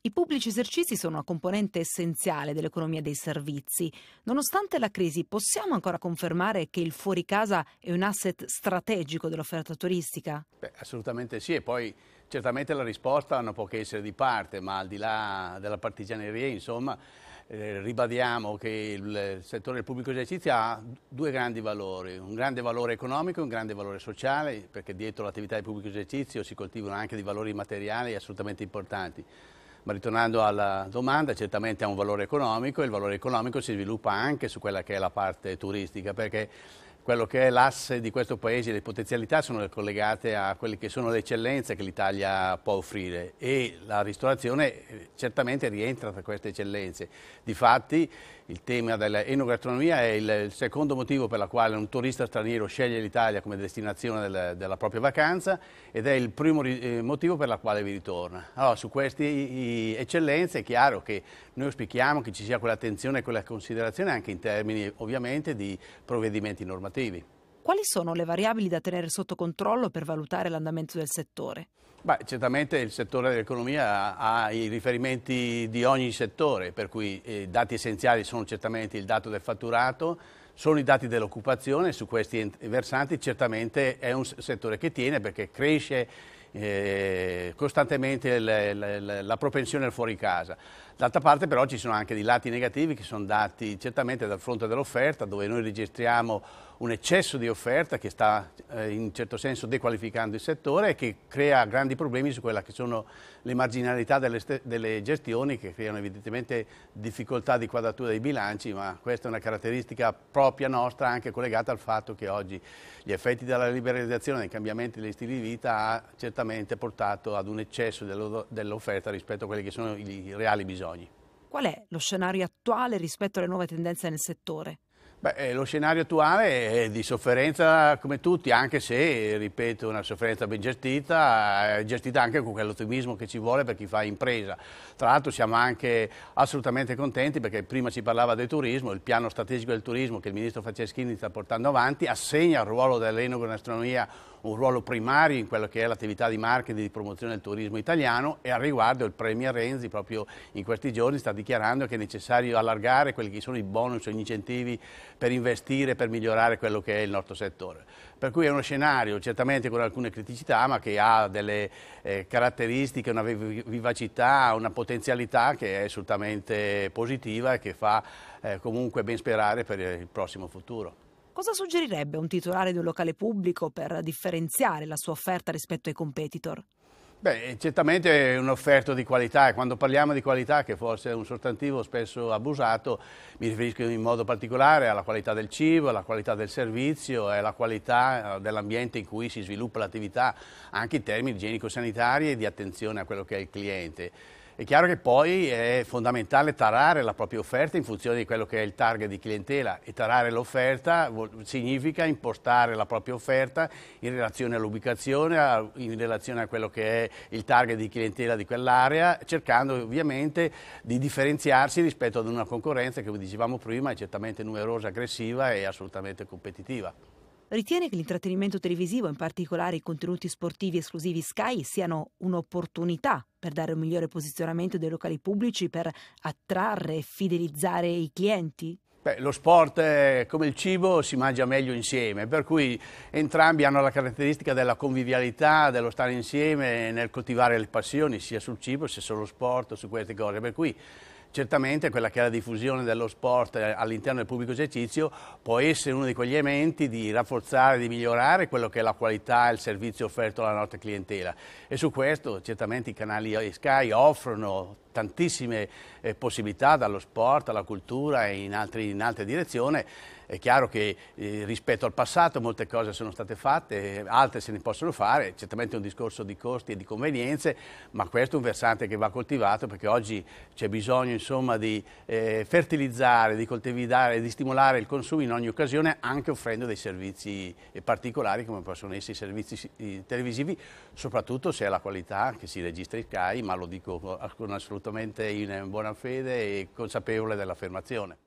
I pubblici esercizi sono una componente essenziale dell'economia dei servizi. Nonostante la crisi, possiamo ancora confermare che il fuori casa è un asset strategico dell'offerta turistica? Beh, assolutamente sì, e poi certamente la risposta non può che essere di parte, ma al di là della partigianeria, insomma, eh, ribadiamo che il settore del pubblico esercizio ha due grandi valori, un grande valore economico e un grande valore sociale, perché dietro l'attività del pubblico esercizio si coltivano anche dei valori materiali assolutamente importanti. Ma ritornando alla domanda, certamente ha un valore economico e il valore economico si sviluppa anche su quella che è la parte turistica, perché quello che è l'asse di questo paese, le potenzialità sono collegate a quelle che sono le eccellenze che l'Italia può offrire e la ristorazione eh, certamente rientra tra queste eccellenze. Difatti il tema dell'enogastronomia è il secondo motivo per il quale un turista straniero sceglie l'Italia come destinazione della, della propria vacanza ed è il primo eh, motivo per il quale vi ritorna. Allora, su queste eccellenze è chiaro che noi auspichiamo che ci sia quell'attenzione e quella considerazione anche in termini ovviamente di provvedimenti normativi attivi. Quali sono le variabili da tenere sotto controllo per valutare l'andamento del settore? Beh, certamente il settore dell'economia ha i riferimenti di ogni settore, per cui eh, i eh, dati essenziali sono certamente il dato del fatturato, sono i dati dell'occupazione, su questi versanti certamente è un settore che tiene perché cresce eh, costantemente le, le, la propensione al fuori casa. D'altra parte però ci sono anche dei lati negativi che sono dati certamente dal fronte dell'offerta dove noi registriamo un eccesso di offerta che sta eh, in certo senso dequalificando il settore e che crea grandi problemi su quelle che sono le marginalità delle, delle gestioni che creano evidentemente difficoltà di quadratura dei bilanci, ma questa è una caratteristica propria nostra anche collegata al fatto che oggi gli effetti della liberalizzazione e dei cambiamenti degli stili di vita ha certamente portato ad un eccesso dell'offerta rispetto a quelli che sono i reali bisogni. Qual è lo scenario attuale rispetto alle nuove tendenze nel settore? Beh, eh, lo scenario attuale è di sofferenza come tutti, anche se, ripeto, una sofferenza ben gestita, eh, gestita anche con quell'ottimismo che ci vuole per chi fa impresa. Tra l'altro siamo anche assolutamente contenti perché prima si parlava del turismo, il piano strategico del turismo che il ministro Franceschini sta portando avanti assegna al ruolo dell'enogastronomia un ruolo primario in quella che è l'attività di marketing e di promozione del turismo italiano e al riguardo il Premier Renzi proprio in questi giorni sta dichiarando che è necessario allargare quelli che sono i bonus e gli incentivi per investire, per migliorare quello che è il nostro settore. Per cui è uno scenario certamente con alcune criticità ma che ha delle eh, caratteristiche, una vivacità, una potenzialità che è assolutamente positiva e che fa eh, comunque ben sperare per il prossimo futuro. Cosa suggerirebbe un titolare di un locale pubblico per differenziare la sua offerta rispetto ai competitor? Beh, eh, certamente è un'offerta di qualità e quando parliamo di qualità, che forse è un sostantivo spesso abusato, mi riferisco in modo particolare alla qualità del cibo, alla qualità del servizio e alla qualità eh, dell'ambiente in cui si sviluppa l'attività, anche in termini igienico-sanitari e di attenzione a quello che è il cliente. È chiaro che poi è fondamentale tarare la propria offerta in funzione di quello che è il target di clientela e tarare l'offerta significa impostare la propria offerta in relazione all'ubicazione, in relazione a quello che è il target di clientela di quell'area, cercando ovviamente di differenziarsi rispetto ad una concorrenza che, come dicevamo prima, è certamente numerosa, aggressiva e assolutamente competitiva. Ritiene che l'intrattenimento televisivo, in particolare i contenuti sportivi esclusivi Sky, siano un'opportunità per dare un migliore posizionamento dei locali pubblici, per attrarre e fidelizzare i clienti? Beh, lo sport, come il cibo, si mangia meglio insieme, per cui entrambi hanno la caratteristica della convivialità, dello stare insieme nel coltivare le passioni, sia sul cibo, sia sullo sport, su queste cose. Per cui Certamente quella che è la diffusione dello sport eh, all'interno del pubblico esercizio può essere uno di quegli elementi di rafforzare, di migliorare quello che è la qualità e il servizio offerto alla nostra clientela e su questo certamente i canali eh, Sky offrono tantissime eh, possibilità dallo sport alla cultura e in, altri, in altre direzioni. È chiaro che eh, rispetto al passato molte cose sono state fatte, altre se ne possono fare, certamente è un discorso di costi e di convenienze, ma questo è un versante che va coltivato perché oggi c'è bisogno insomma, di eh, fertilizzare, di coltivare, di stimolare il consumo in ogni occasione anche offrendo dei servizi eh, particolari come possono essere i servizi eh, televisivi, soprattutto se è la qualità che si registra in Sky, ma lo dico con assoluta certamente in buona fede e consapevole dell'affermazione.